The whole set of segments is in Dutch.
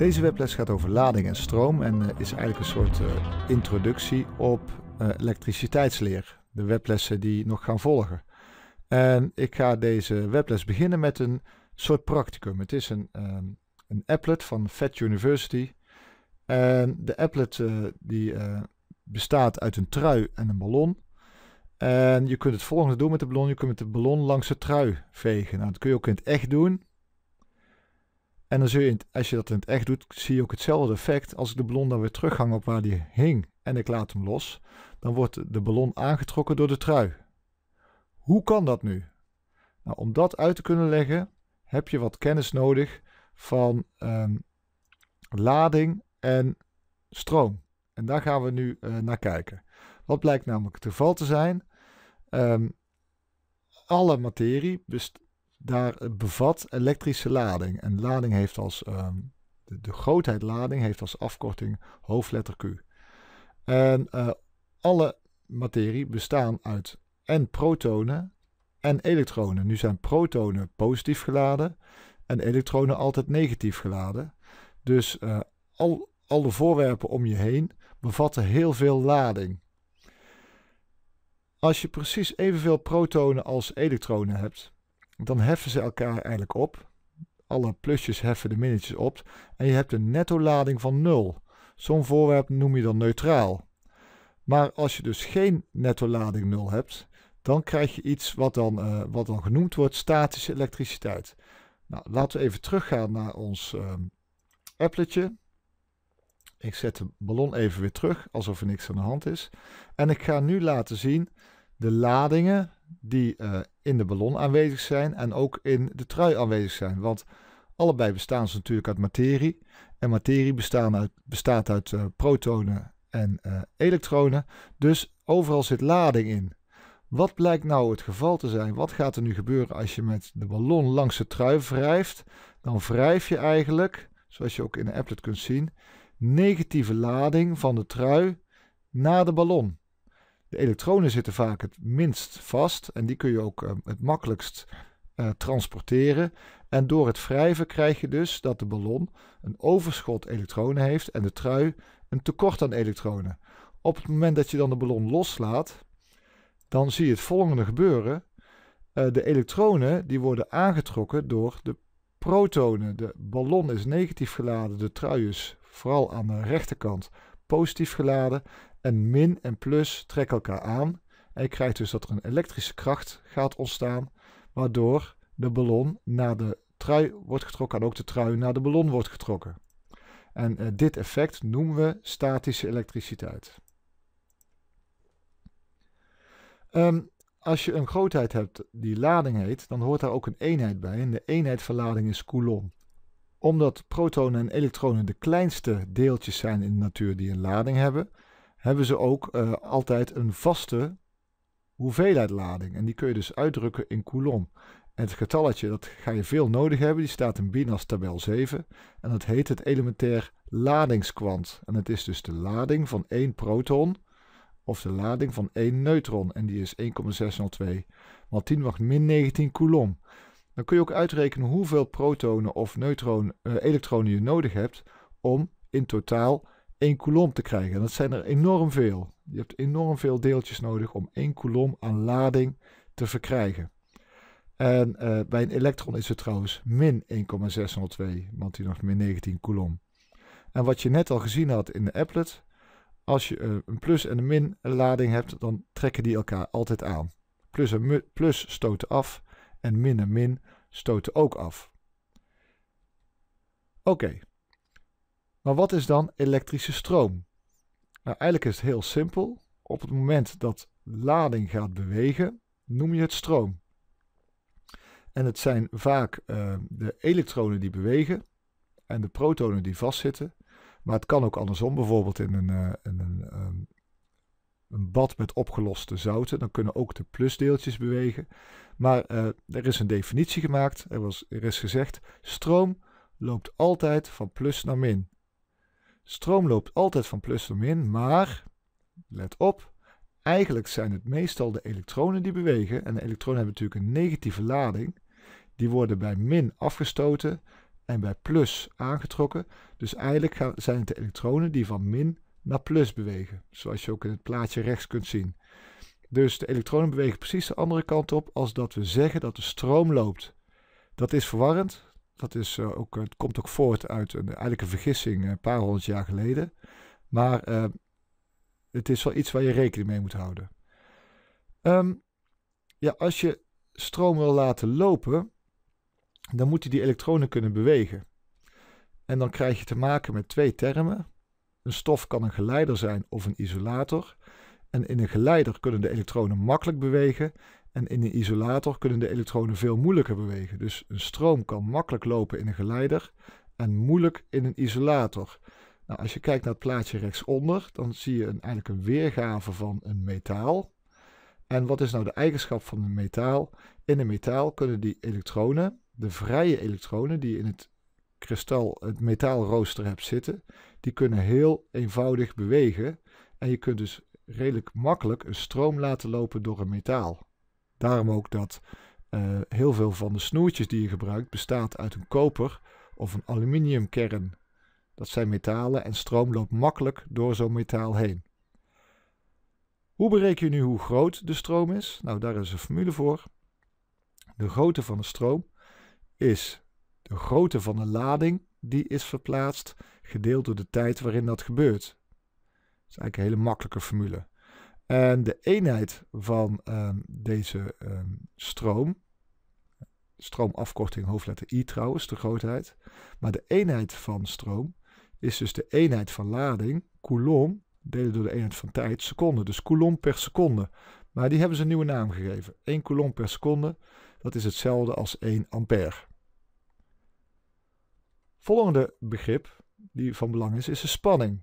Deze webles gaat over lading en stroom en eh, is eigenlijk een soort eh, introductie op eh, elektriciteitsleer. De weblessen die nog gaan volgen. En ik ga deze webles beginnen met een soort practicum. Het is een, ehm, een applet van Fed University. En de applet die bestaat uit een trui en een ballon. En je kunt het volgende doen met de ballon. Je kunt met de ballon langs de trui vegen. Nou, dat kun je ook in het echt doen. En dan je, als je dat in het echt doet, zie je ook hetzelfde effect. Als ik de ballon dan weer terughang op waar die hing en ik laat hem los, dan wordt de ballon aangetrokken door de trui. Hoe kan dat nu? Nou, om dat uit te kunnen leggen, heb je wat kennis nodig van ehm, lading en stroom. En daar gaan we nu eh, naar kijken. Wat blijkt namelijk het geval te zijn? Ehm, alle materie best daar eh, bevat elektrische lading. En lading heeft als, ehm, de, grootheid lading heeft als afkorting hoofdletter Q. En eh, alle materie bestaan uit en protonen en elektronen. Nu zijn protonen positief geladen en elektronen altijd negatief geladen. Dus uh, al, de voorwerpen om je heen bevatten heel veel lading. Als je precies evenveel protonen als elektronen hebt, dan heffen ze elkaar eigenlijk op. Alle plusjes heffen de minnetjes op. En je hebt een netto lading van 0. Zo'n voorwerp noem je dan neutraal. Maar als je dus geen netto lading 0 hebt, dan krijg je iets wat dan, eh, wat dan genoemd wordt statische elektriciteit. Nou, laten we even teruggaan naar ons ehm, appletje. Ik zet de ballon even weer terug, alsof er niks aan de hand is. En ik ga nu laten zien de ladingen die eh, in de ballon aanwezig zijn en ook in de trui aanwezig zijn. Want allebei bestaan ze natuurlijk uit materie. En materie uit, bestaat uit eh, protonen en eh, elektronen. Dus overal zit lading in. Wat blijkt nou het geval te zijn? Wat gaat er nu gebeuren als je met de ballon langs de trui wrijft? Dan wrijf je eigenlijk, zoals je ook in de applet kunt zien, negatieve lading van de trui naar de ballon. De elektronen zitten vaak het minst vast en die kun je ook ehm, het makkelijkst eh, transporteren. En door het wrijven krijg je dus dat de ballon een overschot elektronen heeft en de trui een tekort aan elektronen. Op het moment dat je dan de ballon loslaat, dan zie je het volgende gebeuren. Eh, de elektronen die worden aangetrokken door de protonen. De ballon is negatief geladen, de trui is vooral aan de rechterkant positief geladen en min en plus trekken elkaar aan. En je krijgt dus dat er een elektrische kracht gaat ontstaan, waardoor de ballon naar de trui wordt getrokken en ook de trui naar de ballon wordt getrokken. En eh, dit effect noemen we statische elektriciteit. Ehm, als je een grootheid hebt die lading heet, dan hoort daar ook een eenheid bij. En de eenheid van lading is coulomb. Omdat protonen en elektronen de kleinste deeltjes zijn in de natuur die een lading hebben, hebben ze ook eh, altijd een vaste hoeveelheid lading. En die kun je dus uitdrukken in Coulomb. En het getalletje, dat ga je veel nodig hebben. Die staat in Binas tabel 7. En dat heet het elementair ladingskwant. En het is dus de lading van één proton of de lading van één neutron. En die is 1,602 maal 10 macht min 19 coulomb. Dan kun je ook uitrekenen hoeveel protonen of neutronen, eh, elektronen je nodig hebt om in totaal één coulomb te krijgen. En dat zijn er enorm veel. Je hebt enorm veel deeltjes nodig om één coulomb aan lading te verkrijgen. En eh, bij een elektron is het trouwens min 1,602, want die nog min 19 coulomb. En wat je net al gezien had in de applet, als je eh, een plus en een min lading hebt, dan trekken die elkaar altijd aan. Plus en plus stoten af en min en min stoten ook af. Oké, maar wat is dan elektrische stroom? Nou, eigenlijk is het heel simpel. Op het moment dat lading gaat bewegen, noem je het stroom. En het zijn vaak eh, de elektronen die bewegen en de protonen die vastzitten. Maar het kan ook andersom, bijvoorbeeld in een, eh, in een, ehm, een bad met opgeloste zouten. Dan kunnen ook de plusdeeltjes bewegen. Maar eh, er is een definitie gemaakt. Er, was, er is gezegd, stroom loopt altijd van plus naar min. Stroom loopt altijd van plus naar min, maar let op, eigenlijk zijn het meestal de elektronen die bewegen. En de elektronen hebben natuurlijk een negatieve lading. Die worden bij min afgestoten en bij plus aangetrokken. Dus eigenlijk zijn het de elektronen die van min naar plus bewegen. Zoals je ook in het plaatje rechts kunt zien. Dus de elektronen bewegen precies de andere kant op als dat we zeggen dat de stroom loopt. Dat is verwarrend, dat is, eh, ook, eh, het komt ook voort uit een, eigenlijk een vergissing eh, een paar honderd jaar geleden. Maar het is wel iets waar je rekening mee moet houden. Ehm, ja, als je stroom wil laten lopen, dan moet je die elektronen kunnen bewegen. En dan krijg je te maken met twee termen. Een stof kan een geleider zijn of een isolator. En in een geleider kunnen de elektronen makkelijk bewegen en in een isolator kunnen de elektronen veel moeilijker bewegen. Dus een stroom kan makkelijk lopen in een geleider en moeilijk in een isolator. Nou, als je kijkt naar het plaatje rechtsonder, dan zie je eigenlijk een weergave van een metaal. En wat is nou de eigenschap van een metaal? In een metaal kunnen die elektronen, de vrije elektronen die in het kristal, het metaalrooster hebt zitten, die kunnen heel eenvoudig bewegen. En je kunt dus redelijk makkelijk een stroom laten lopen door een metaal. Daarom ook dat eh, heel veel van de snoertjes die je gebruikt bestaat uit een koper of een aluminiumkern. Dat zijn metalen en stroom loopt makkelijk door zo'n metaal heen. Hoe bereken je nu hoe groot de stroom is? Nou, daar is een formule voor. De grootte van de stroom is de grootte van de lading die is verplaatst gedeeld door de tijd waarin dat gebeurt. Dat is eigenlijk een hele makkelijke formule. En de eenheid van ehm, deze ehm, stroom, stroomafkorting hoofdletter I trouwens, de grootheid. Maar de eenheid van stroom is dus de eenheid van lading, coulomb, delen door de eenheid van tijd, seconde. Dus coulomb per seconde. Maar die hebben ze een nieuwe naam gegeven. 1 coulomb per seconde, dat is hetzelfde als 1 ampère. Volgende begrip die van belang is, is de spanning.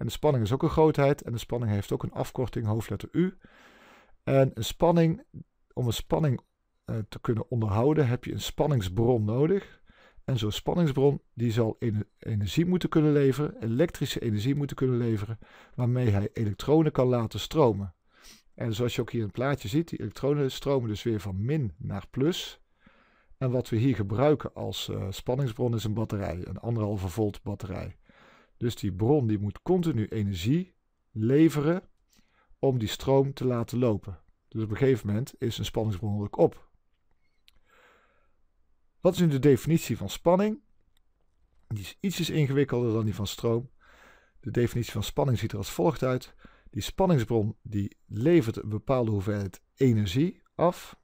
En de spanning is ook een grootheid en de spanning heeft ook een afkorting, hoofdletter U. En een spanning, om een spanning eh, te kunnen onderhouden heb je een spanningsbron nodig. En zo'n spanningsbron die zal energie moeten kunnen leveren, elektrische energie moeten kunnen leveren, waarmee hij elektronen kan laten stromen. En zoals je ook hier in het plaatje ziet, die elektronen stromen dus weer van min naar plus. En wat we hier gebruiken als eh, spanningsbron is een batterij, een anderhalve volt batterij. Dus die bron die moet continu energie leveren om die stroom te laten lopen. Dus op een gegeven moment is een spanningsbron ook op. Wat is nu de definitie van spanning? Die is ietsjes ingewikkelder dan die van stroom. De definitie van spanning ziet er als volgt uit. Die spanningsbron die levert een bepaalde hoeveelheid energie af.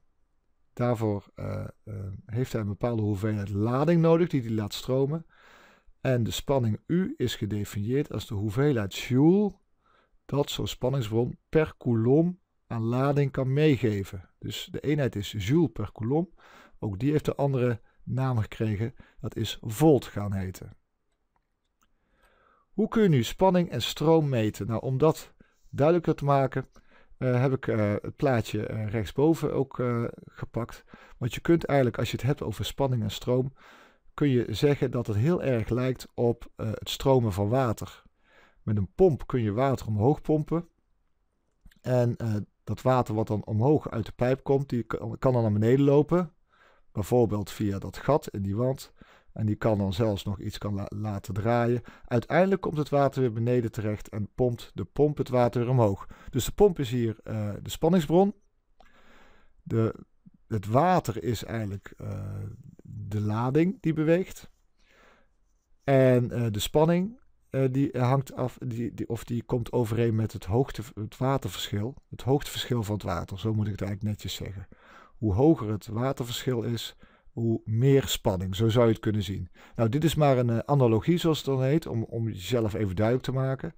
Daarvoor eh, eh, heeft hij een bepaalde hoeveelheid lading nodig die hij laat stromen. En de spanning U is gedefinieerd als de hoeveelheid joule dat zo'n spanningsbron per coulomb aan lading kan meegeven. Dus de eenheid is joule per coulomb. Ook die heeft een andere naam gekregen. Dat is volt gaan heten. Hoe kun je nu spanning en stroom meten? Nou, om dat duidelijker te maken, eh, heb ik eh, het plaatje eh, rechtsboven ook gepakt. Want je kunt eigenlijk, als je het hebt over spanning en stroom, kun je zeggen dat het heel erg lijkt op eh, het stromen van water. Met een pomp kun je water omhoog pompen. En eh, dat water wat dan omhoog uit de pijp komt, die kan, dan naar beneden lopen. Bijvoorbeeld via dat gat in die wand. En die kan dan zelfs nog iets kan laten draaien. Uiteindelijk komt het water weer beneden terecht en pompt de pomp het water weer omhoog. Dus de pomp is hier eh, de spanningsbron. De het water is eigenlijk eh, de lading die beweegt. En eh, de spanning eh, die hangt af, die, die, of die komt overeen met het, hoogte, het waterverschil. Het hoogteverschil van het water, zo moet ik het eigenlijk netjes zeggen. Hoe hoger het waterverschil is, hoe meer spanning. Zo zou je het kunnen zien. Nou, dit is maar een analogie, zoals het dan heet, om, om jezelf even duidelijk te maken.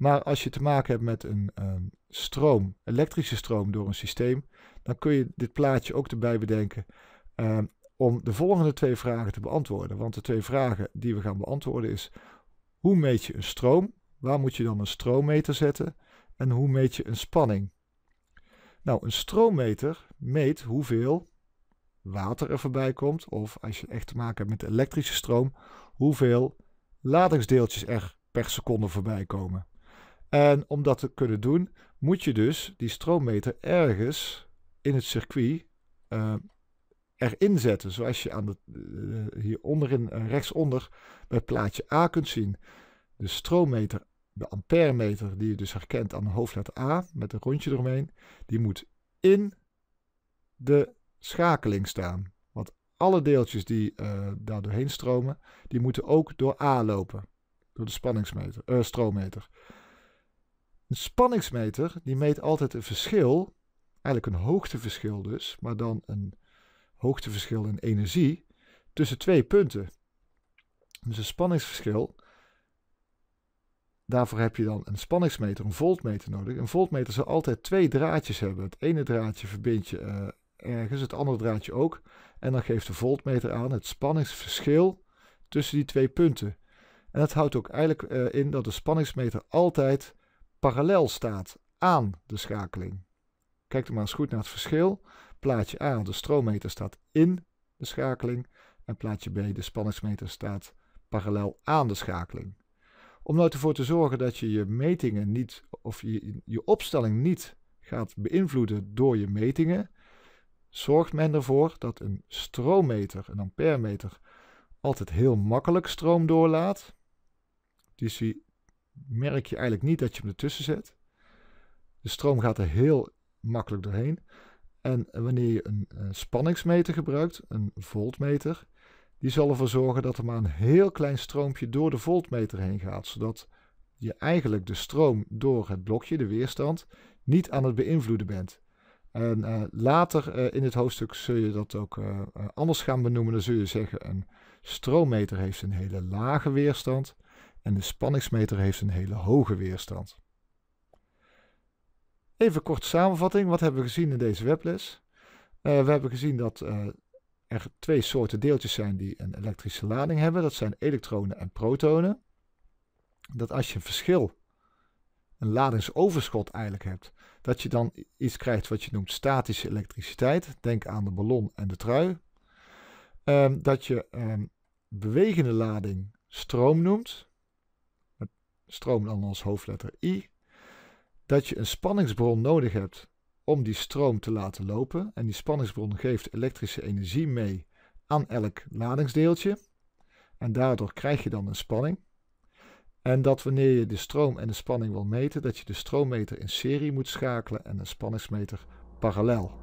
Maar als je te maken hebt met een ehm, stroom, elektrische stroom door een systeem, dan kun je dit plaatje ook erbij bedenken ehm, om de volgende twee vragen te beantwoorden. Want de twee vragen die we gaan beantwoorden is, hoe meet je een stroom? Waar moet je dan een stroommeter zetten? En hoe meet je een spanning? Nou, een stroommeter meet hoeveel water er voorbij komt, of als je echt te maken hebt met elektrische stroom, hoeveel ladingsdeeltjes er per seconde voorbij komen. En om dat te kunnen doen, moet je dus die stroommeter ergens in het circuit eh, erin zetten. Zoals je aan eh, hier onderin, eh, rechtsonder bij plaatje A kunt zien. De stroommeter, de amperemeter, die je dus herkent aan de hoofdletter A met een rondje eromheen, die moet in de schakeling staan. Want alle deeltjes die daar doorheen stromen, die moeten ook door A lopen. Door de spanningsmeter, stroommeter. Een spanningsmeter die meet altijd een verschil, eigenlijk een hoogteverschil dus, maar dan een hoogteverschil in energie tussen twee punten. Dus een spanningsverschil. Daarvoor heb je dan een spanningsmeter, een voltmeter nodig. Een voltmeter zal altijd twee draadjes hebben. Het ene draadje verbind je eh, ergens, het andere draadje ook. En dan geeft de voltmeter aan het spanningsverschil tussen die twee punten. En dat houdt ook eigenlijk eh, in dat de spanningsmeter altijd parallel staat aan de schakeling. Kijk er maar eens goed naar het verschil. Plaatje A, de stroommeter, staat in de schakeling. En plaatje B, de spanningsmeter, staat parallel aan de schakeling. Om nou ervoor te zorgen dat je je metingen niet, of je, je opstelling niet gaat beïnvloeden door je metingen, zorgt men ervoor dat een stroommeter, een amperemeter, altijd heel makkelijk stroom doorlaat. zie dus die, merk je eigenlijk niet dat je hem ertussen zet. De stroom gaat er heel makkelijk doorheen. En wanneer je een, spanningsmeter gebruikt, een voltmeter, die zal ervoor zorgen dat er maar een heel klein stroompje door de voltmeter heen gaat, zodat je eigenlijk de stroom door het blokje, de weerstand, niet aan het beïnvloeden bent. En eh, later eh, in het hoofdstuk zul je dat ook eh, anders gaan benoemen. Dan zul je zeggen, een stroommeter heeft een hele lage weerstand en de spanningsmeter heeft een hele hoge weerstand. Even kort samenvatting, wat hebben we gezien in deze webles? Eh, we hebben gezien dat eh, er twee soorten deeltjes zijn die een elektrische lading hebben. Dat zijn elektronen en protonen. Dat als je een verschil, een ladingsoverschot eigenlijk hebt, dat je dan iets krijgt wat je noemt statische elektriciteit. Denk aan de ballon en de trui. Ehm, dat je um, bewegende lading stroom noemt stroom dan als hoofdletter I, dat je een spanningsbron nodig hebt om die stroom te laten lopen. En die spanningsbron geeft elektrische energie mee aan elk ladingsdeeltje. En daardoor krijg je dan een spanning. En dat wanneer je de stroom en de spanning wil meten, dat je de stroommeter in serie moet schakelen en de spanningsmeter parallel.